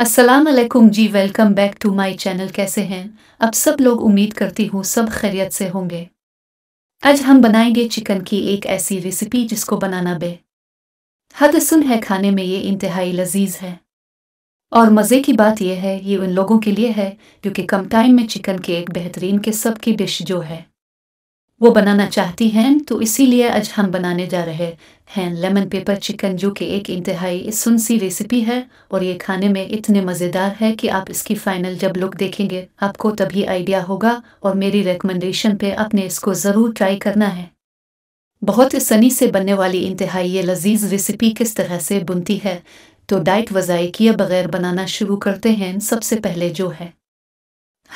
Aslam ji welcome back to my channel कैसे हैं अब सब लोग उम्मीद करती हूँ सब खैरियत से होंगे आज हम बनाएंगे चिकन की एक ऐसी रेसिपी जिसको बनाना बे हद सुन है खाने में ये इंतहाई लजीज है और मज़े की बात यह है ये उन लोगों के लिए है क्योंकि कम टाइम में चिकन के एक बेहतरीन के सबकी की डिश जो है वो बनाना चाहती हैं तो इसीलिए आज हम बनाने जा रहे हैं लेमन पेपर चिकन जो कि एक इंतहाई सुनसी रेसिपी है और ये खाने में इतने मज़ेदार है कि आप इसकी फ़ाइनल जब लुक देखेंगे आपको तभी आइडिया होगा और मेरी रिकमेंडेशन पे आपने इसको ज़रूर ट्राई करना है बहुत सनी से बनने वाली इंतहाई ये लजीज रेसिपी किस तरह से बुनती है तो डाइट वज़ाय किए बगैर बनाना शुरू करते हैं सबसे पहले जो है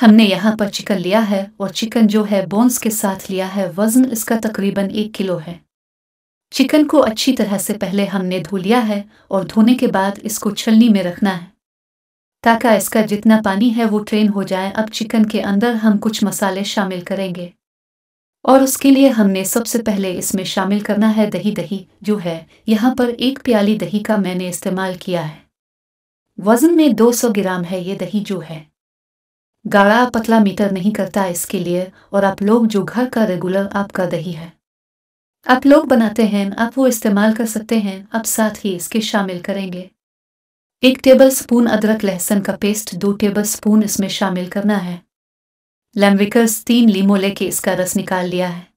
हमने यहाँ पर चिकन लिया है और चिकन जो है बोन्स के साथ लिया है वज़न इसका तकरीबन एक किलो है चिकन को अच्छी तरह से पहले हमने धो लिया है और धोने के बाद इसको छलनी में रखना है ताकि इसका जितना पानी है वो ट्रेन हो जाए अब चिकन के अंदर हम कुछ मसाले शामिल करेंगे और उसके लिए हमने सबसे पहले इसमें शामिल करना है दही दही जो है यहाँ पर एक प्याली दही का मैंने इस्तेमाल किया है वज़न में 200 ग्राम है ये दही जो है गाढ़ा पतला मीटर नहीं करता इसके लिए और आप लोग जो घर का रेगुलर आपका दही है आप लोग बनाते हैं आप वो इस्तेमाल कर सकते हैं आप साथ ही इसके शामिल करेंगे एक टेबल स्पून अदरक लहसुन का पेस्ट दो टेबल स्पून इसमें शामिल करना है लैम्बिकर्स तीन लीमो लेके इसका रस निकाल लिया है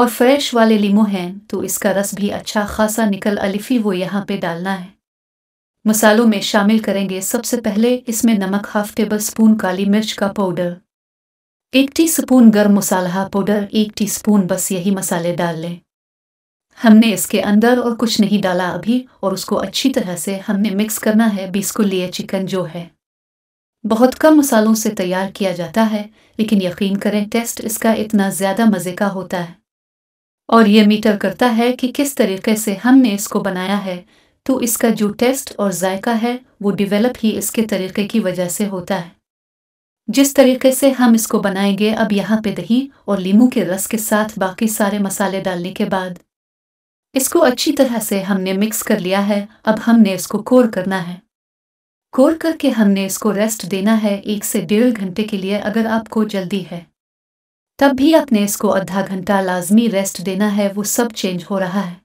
और फ्रेश वाले लीमो हैं तो इसका रस भी अच्छा खासा निकल अलिफी वो यहाँ पे डालना है मसालों में शामिल करेंगे सबसे पहले इसमें नमक हाफ टेबल स्पून काली मिर्च का पाउडर एक टीस्पून गर्म मसाला पाउडर एक टीस्पून बस यही मसाले डाल लें हमने इसके अंदर और कुछ नहीं डाला अभी और उसको अच्छी तरह से हमने मिक्स करना है बीस लिए चिकन जो है बहुत कम मसालों से तैयार किया जाता है लेकिन यकीन करें टेस्ट इसका इतना ज़्यादा मज़े का होता है और यह मीटर करता है कि किस तरीके से हमने इसको बनाया है तो इसका जो टेस्ट और जायका है वो डिवेलप ही इसके तरीके की वजह से होता है जिस तरीके से हम इसको बनाएंगे अब यहाँ पे दही और लीमू के रस के साथ बाकी सारे मसाले डालने के बाद इसको अच्छी तरह से हमने मिक्स कर लिया है अब हमने इसको कोर करना है कोर करके हमने इसको रेस्ट देना है एक से डेढ़ घंटे के लिए अगर आपको जल्दी है तब भी आपने इसको आधा घंटा लाजमी रेस्ट देना है वो सब चेंज हो रहा है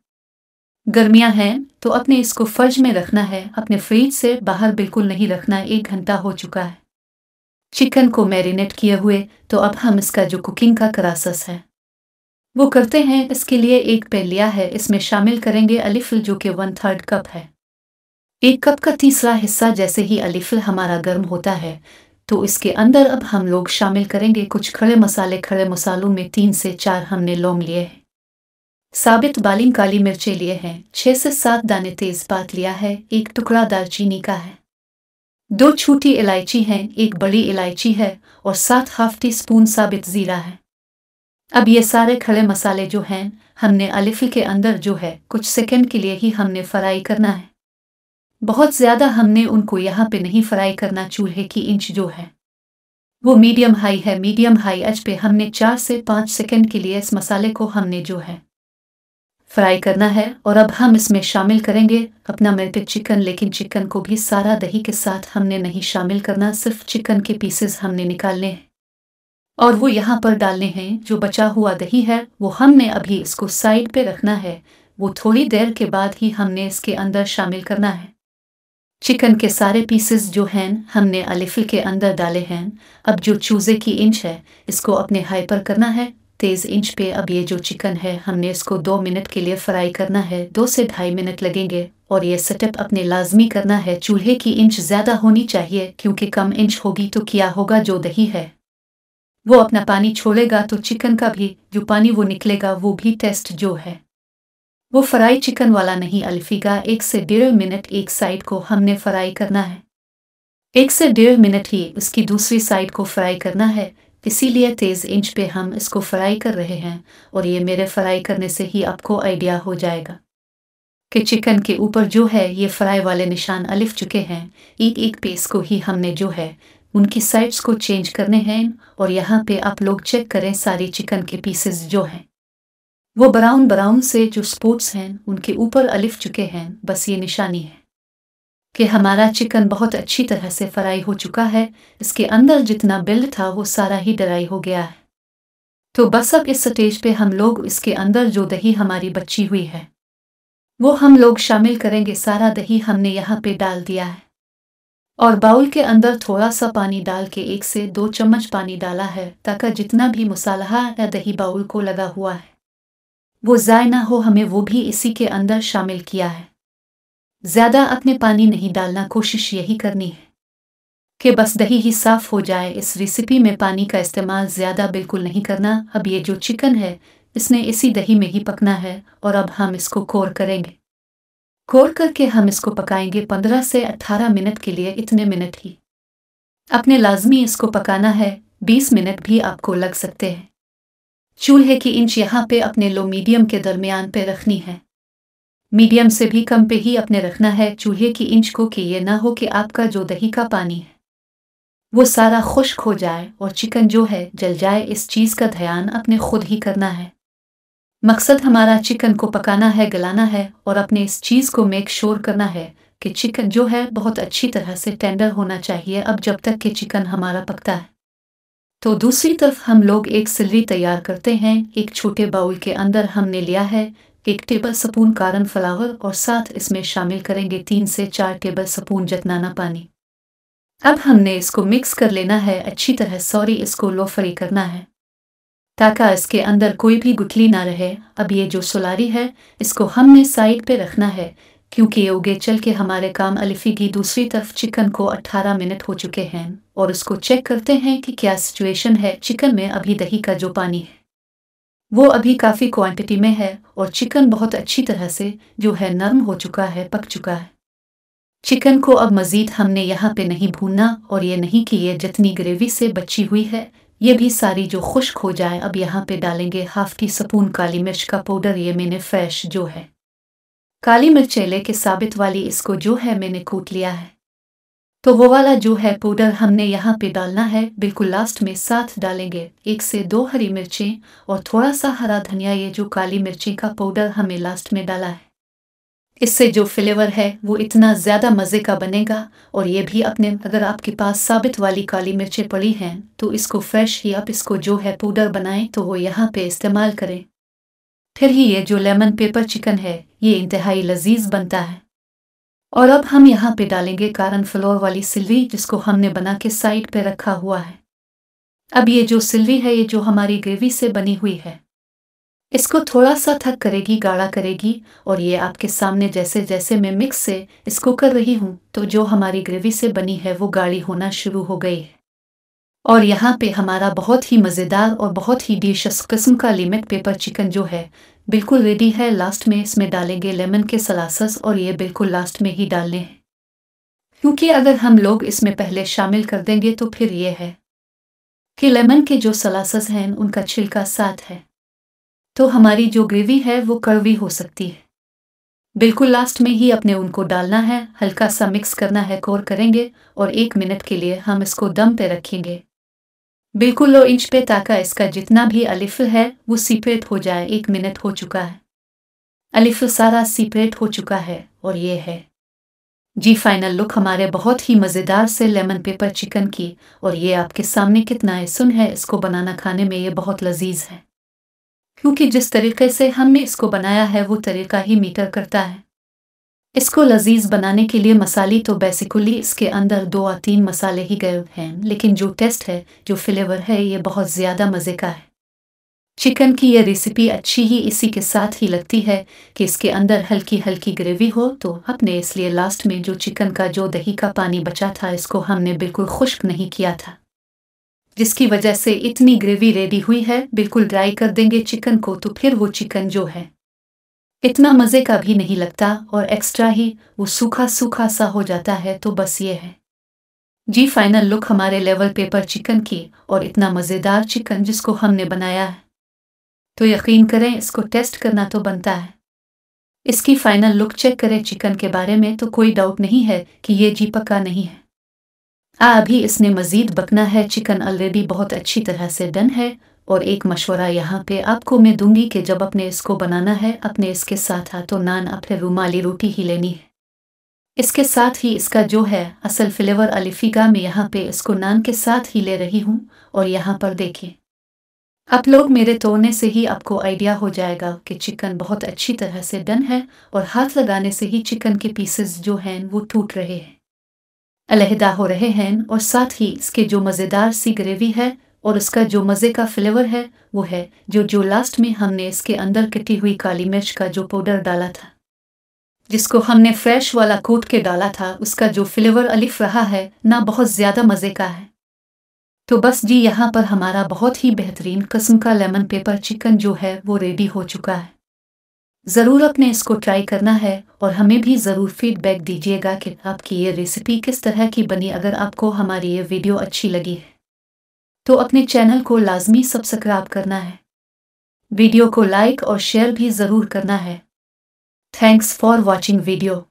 गर्मियां हैं तो अपने इसको फर्ज में रखना है अपने फ्रिज से बाहर बिल्कुल नहीं रखना एक घंटा हो चुका है चिकन को मैरिनेट किए हुए तो अब हम इसका जो कुकिंग का क्रासस है वो करते हैं इसके लिए एक पेलिया है इसमें शामिल करेंगे अलिफिल जो कि वन थर्ड कप है एक कप का तीसरा हिस्सा जैसे ही अलिफिल हमारा गर्म होता है तो इसके अंदर अब हम लोग शामिल करेंगे कुछ खड़े मसाले खड़े मसालों में तीन से चार हमने लौंग लिए हैं साबित बालिंग काली मिर्चें लिए हैं छह से सात दाने तेजपात लिया है एक टुकड़ा दालचीनी का है दो छोटी इलायची हैं एक बड़ी इलायची है और सात हाफ टी स्पून साबित ज़ीरा है अब ये सारे खड़े मसाले जो हैं हमने अलिफी के अंदर जो है कुछ सेकंड के लिए ही हमने फ्राई करना है बहुत ज़्यादा हमने उनको यहाँ पे नहीं फ्राई करना चूल्हे की इंच जो है वो मीडियम हाई है मीडियम हाई एच पे हमने चार से पाँच सेकंड के लिए इस मसाले को हमने जो है फ्राई करना है और अब हम इसमें शामिल करेंगे अपना मेल्टेड चिकन लेकिन चिकन को भी सारा दही के साथ हमने नहीं शामिल करना सिर्फ चिकन के पीसेस हमने निकालने हैं और वो यहाँ पर डालने हैं जो बचा हुआ दही है वो हमने अभी इसको साइड पे रखना है वो थोड़ी देर के बाद ही हमने इसके अंदर शामिल करना है चिकन के सारे पीसेस जो हैं हमने अलिफिल के अंदर डाले हैं अब जो चूज़े की इंच है इसको अपने हाई पर करना है तेज़ इंच पे अब ये जो चिकन है हमने इसको दो मिनट के लिए फ्राई करना है दो से ढाई मिनट लगेंगे और ये सेटअप अपने लाजमी करना है चूल्हे की इंच ज़्यादा होनी चाहिए क्योंकि कम इंच होगी तो क्या होगा जो दही है वो अपना पानी छोड़ेगा तो चिकन का भी जो पानी वो निकलेगा वो भी टेस्ट जो है वो फ्राई चिकन वाला नहीं अल्फीगा एक से डेढ़ मिनट एक साइड को हमने फ्राई करना है एक से डेढ़ मिनट ही उसकी दूसरी साइड को फ्राई करना है इसीलिए तेज़ इंच पे हम इसको फ्राई कर रहे हैं और ये मेरे फ्राई करने से ही आपको आइडिया हो जाएगा कि चिकन के ऊपर जो है ये फ्राई वाले निशान अलिफ चुके हैं एक एक पीस को ही हमने जो है उनकी साइड्स को चेंज करने हैं और यहाँ पे आप लोग चेक करें सारी चिकन के पीसेस जो हैं वो ब्राउन ब्राउन से जो स्पोर्ट्स हैं उनके ऊपर अलिफ चुके हैं बस ये निशानी है कि हमारा चिकन बहुत अच्छी तरह से फ्राई हो चुका है इसके अंदर जितना बिल्ड था वो सारा ही डराई हो गया है तो बस अब इस स्टेज पे हम लोग इसके अंदर जो दही हमारी बची हुई है वो हम लोग शामिल करेंगे सारा दही हमने यहाँ पे डाल दिया है और बाउल के अंदर थोड़ा सा पानी डाल के एक से दो चम्मच पानी डाला है ताकि जितना भी मसाला या दही बाउल को लगा हुआ है वो ज़ाय ना हो हमें वो भी इसी के अंदर शामिल किया है ज्यादा अपने पानी नहीं डालना कोशिश यही करनी है कि बस दही ही साफ हो जाए इस रेसिपी में पानी का इस्तेमाल ज़्यादा बिल्कुल नहीं करना अब ये जो चिकन है इसने इसी दही में ही पकना है और अब हम इसको कोर करेंगे कोर करके हम इसको पकाएंगे पंद्रह से अट्ठारह मिनट के लिए इतने मिनट ही अपने लाजमी इसको पकाना है बीस मिनट भी आपको लग सकते हैं चूल्हे की इंच यहाँ पे अपने लो मीडियम के दरमियान पे रखनी है मीडियम से भी कम पे ही अपने रखना है चूल्हे की इंच को कि यह ना हो कि आपका जो दही का पानी है वो सारा खुश्क हो जाए और चिकन जो है जल जाए इस चीज़ का ध्यान अपने खुद ही करना है मकसद हमारा चिकन को पकाना है गलाना है और अपने इस चीज़ को मेक श्योर करना है कि चिकन जो है बहुत अच्छी तरह से टेंडर होना चाहिए अब जब तक कि चिकन हमारा पकता है तो दूसरी तरफ हम लोग एक सिलरी तैयार करते हैं एक छोटे बाउल के अंदर हमने लिया है एक टेबल स्पून कारन फ्लावर और साथ इसमें शामिल करेंगे तीन से चार टेबल स्पून जतनाना पानी अब हमने इसको मिक्स कर लेना है अच्छी तरह सॉरी इसको लो फ्री करना है ताकि इसके अंदर कोई भी गुठली ना रहे अब ये जो सुलारी है इसको हमने साइड पे रखना है क्योंकि ये उगे चल के हमारे काम अलिफी की दूसरी तरफ चिकन को 18 मिनट हो चुके हैं और उसको चेक करते हैं कि क्या सिचुएशन है चिकन में अभी दही का जो पानी है वो अभी काफ़ी क्वांटिटी में है और चिकन बहुत अच्छी तरह से जो है नरम हो चुका है पक चुका है चिकन को अब मज़ीद हमने यहाँ पे नहीं भूनना और ये नहीं कि ये जितनी ग्रेवी से बची हुई है ये भी सारी जो खुश्क हो जाए अब यहाँ पे डालेंगे हाफ टी स्पून काली मिर्च का पाउडर ये मैंने फ्रेश जो है काली मिर्च चेले के साबित वाली इसको जो है मैंने कूट लिया है तो वो वाला जो है पाउडर हमने यहाँ पे डालना है बिल्कुल लास्ट में साथ डालेंगे एक से दो हरी मिर्चें और थोड़ा सा हरा धनिया ये जो काली मिर्ची का पाउडर हमें लास्ट में डाला है इससे जो फ्लेवर है वो इतना ज़्यादा मज़े का बनेगा और ये भी अपने अगर आपके पास साबित वाली काली मिर्चें पड़ी हैं तो इसको फ्रेश ही आप इसको जो है पाउडर बनाएं तो वो यहाँ पे इस्तेमाल करें फिर ही ये जो लेमन पेपर चिकन है ये इंतहाई लजीज बनता है और अब हम यहाँ पे डालेंगे कारण फ्लोर वाली सिल्वी जिसको हमने बना के साइड पे रखा हुआ है अब ये जो सिल्वी है ये जो हमारी ग्रेवी से बनी हुई है इसको थोड़ा सा थक करेगी गाढ़ा करेगी और ये आपके सामने जैसे जैसे मैं मिक्स से इसको कर रही हूँ तो जो हमारी ग्रेवी से बनी है वो गाढ़ी होना शुरू हो गई है और यहाँ पे हमारा बहुत ही मज़ेदार और बहुत ही डिशस किस्म का लिमिट पेपर चिकन जो है बिल्कुल रेडी है लास्ट में इसमें डालेंगे लेमन के सलासस और ये बिल्कुल लास्ट में ही डालने हैं क्योंकि अगर हम लोग इसमें पहले शामिल कर देंगे तो फिर ये है कि लेमन के जो सलासस हैं उनका छिलका साथ है तो हमारी जो ग्रेवी है वो कड़वी हो सकती है बिल्कुल लास्ट में ही अपने उनको डालना है हल्का सा मिक्स करना है कोर करेंगे और एक मिनट के लिए हम इसको दम पे रखेंगे बिल्कुल लो इंच पे ताका इसका जितना भी अलिफ है वो सीपरेट हो जाए एक मिनट हो चुका है अलिफ सारा सीपरेट हो चुका है और ये है जी फाइनल लुक हमारे बहुत ही मज़ेदार से लेमन पेपर चिकन की और ये आपके सामने कितना है सुन है इसको बनाना खाने में ये बहुत लजीज है क्योंकि जिस तरीके से हमने इसको बनाया है वो तरीका ही मीटर करता है इसको लजीज बनाने के लिए मसाले तो बेसिकली इसके अंदर दो या तीन मसाले ही गए हैं लेकिन जो टेस्ट है जो फ्लेवर है ये बहुत ज़्यादा मज़े का है चिकन की ये रेसिपी अच्छी ही इसी के साथ ही लगती है कि इसके अंदर हल्की हल्की ग्रेवी हो तो हमने इसलिए लास्ट में जो चिकन का जो दही का पानी बचा था इसको हमने बिल्कुल खुश्क नहीं किया था जिसकी वजह से इतनी ग्रेवी रेडी हुई है बिल्कुल ड्राई कर देंगे चिकन को तो फिर वो चिकन जो है इतना मज़े का भी नहीं लगता और एक्स्ट्रा ही वो सूखा सूखा सा हो जाता है तो बस ये है जी फाइनल लुक हमारे लेवल पेपर चिकन की और इतना मज़ेदार चिकन जिसको हमने बनाया है तो यकीन करें इसको टेस्ट करना तो बनता है इसकी फाइनल लुक चेक करें चिकन के बारे में तो कोई डाउट नहीं है कि ये जी पका नहीं है आ अभी इसने मज़ीद बकना है चिकन ऑलरेडी बहुत अच्छी तरह से डन है और एक मशवरा यहाँ पे आपको मैं दूंगी कि जब अपने इसको बनाना है अपने इसके साथ आ तो नान अपने रुमाली रोटी ही लेनी है इसके साथ ही इसका जो है असल फ्लेवर अलिफिका में यहाँ पे इसको नान के साथ ही ले रही हूँ और यहाँ पर देखिए आप लोग मेरे तोड़ने से ही आपको आइडिया हो जाएगा कि चिकन बहुत अच्छी तरह से डन है और हाथ लगाने से ही चिकन के पीसेस जो हैं वो टूट रहे हैं अलहदा हो रहे हैं और साथ ही इसके जो मज़ेदार सी ग्रेवी है और इसका जो मज़े का फ्लेवर है वो है जो जो लास्ट में हमने इसके अंदर कटी हुई काली मिर्च का जो पाउडर डाला था जिसको हमने फ्रेश वाला कोट के डाला था उसका जो फ्लेवर अलिफ रहा है ना बहुत ज़्यादा मज़े का है तो बस जी यहाँ पर हमारा बहुत ही बेहतरीन कस्म का लेमन पेपर चिकन जो है वो रेडी हो चुका है ज़रूर अपने इसको ट्राई करना है और हमें भी ज़रूर फीडबैक दीजिएगा कि आपकी ये रेसिपी किस तरह की बनी अगर आपको हमारी ये वीडियो अच्छी लगी है तो अपने चैनल को लाजमी सब्सक्राइब करना है वीडियो को लाइक और शेयर भी ज़रूर करना है थैंक्स फॉर वॉचिंग वीडियो